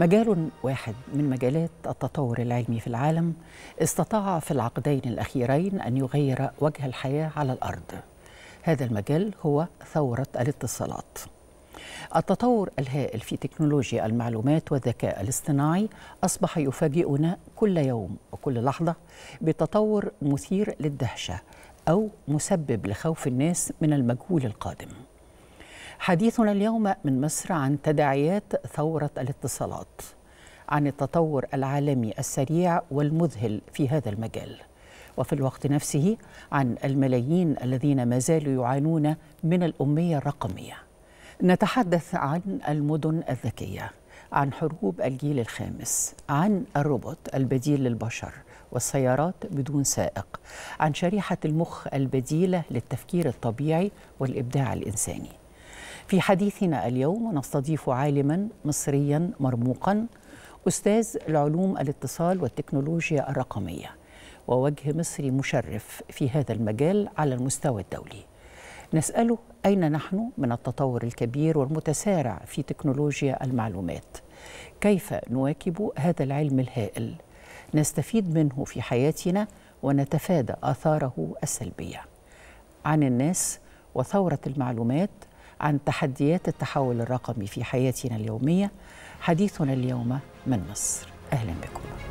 مجال واحد من مجالات التطور العلمي في العالم استطاع في العقدين الأخيرين أن يغير وجه الحياة على الأرض هذا المجال هو ثورة الاتصالات التطور الهائل في تكنولوجيا المعلومات والذكاء الاصطناعي أصبح يفاجئنا كل يوم وكل لحظة بتطور مثير للدهشة أو مسبب لخوف الناس من المجهول القادم حديثنا اليوم من مصر عن تداعيات ثورة الاتصالات عن التطور العالمي السريع والمذهل في هذا المجال وفي الوقت نفسه عن الملايين الذين ما زالوا يعانون من الأمية الرقمية نتحدث عن المدن الذكية عن حروب الجيل الخامس عن الروبوت البديل للبشر والسيارات بدون سائق عن شريحة المخ البديلة للتفكير الطبيعي والإبداع الإنساني في حديثنا اليوم نستضيف عالما مصريا مرموقا استاذ العلوم الاتصال والتكنولوجيا الرقميه ووجه مصري مشرف في هذا المجال على المستوى الدولي نساله اين نحن من التطور الكبير والمتسارع في تكنولوجيا المعلومات كيف نواكب هذا العلم الهائل نستفيد منه في حياتنا ونتفادى اثاره السلبيه عن الناس وثوره المعلومات عن تحديات التحول الرقمي في حياتنا اليوميه حديثنا اليوم من مصر اهلا بكم